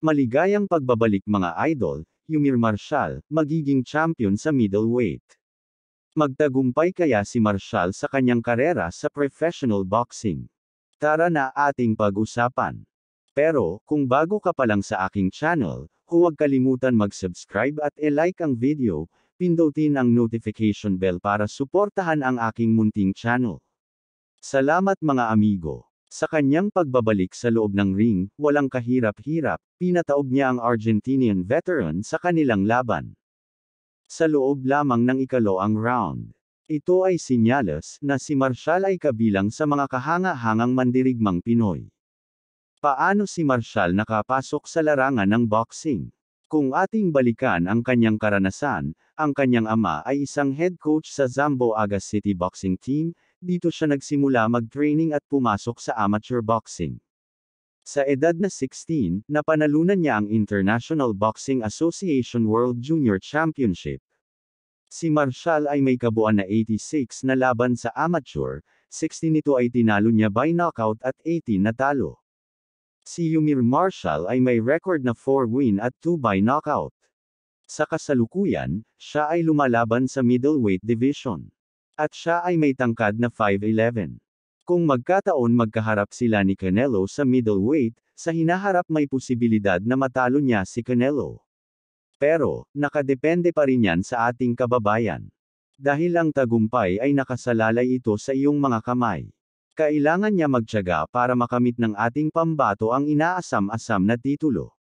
Maligayang pagbabalik mga idol, Yumir Marshall, magiging champion sa middleweight. Magtagumpay kaya si Marshall sa kanyang karera sa professional boxing? Tara na ating pag-usapan. Pero, kung bago ka pa lang sa aking channel, huwag kalimutan mag-subscribe at e-like ang video, pindutin ang notification bell para suportahan ang aking munting channel. Salamat mga amigo. Sa kanyang pagbabalik sa loob ng ring, walang kahirap-hirap, pinataob niya ang Argentinian veteran sa kanilang laban. Sa loob lamang ng ikalo ang round. Ito ay sinyalas na si Marshall ay kabilang sa mga kahanga-hangang mandirigmang Pinoy. Paano si Marshall nakapasok sa larangan ng boxing? Kung ating balikan ang kanyang karanasan, ang kanyang ama ay isang head coach sa Zambo Aga City Boxing Team, dito siya nagsimula mag-training at pumasok sa amateur boxing. Sa edad na 16, napanalunan niya ang International Boxing Association World Junior Championship. Si Marshall ay may kabuuan na 86 na laban sa amateur, 60 nito ay tinalo niya by knockout at 18 na talo. Si Yumir Marshall ay may record na 4 win at 2 by knockout. Sa kasalukuyan, siya ay lumalaban sa middleweight division. At siya ay may tangkad na 5'11. Kung magkataon magkaharap sila ni Canelo sa middleweight, sa hinaharap may posibilidad na matalo niya si Canelo. Pero, nakadepende pa rin yan sa ating kababayan. Dahil ang tagumpay ay nakasalalay ito sa iyong mga kamay. Kailangan niya magtyaga para makamit ng ating pambato ang inaasam-asam na titulo.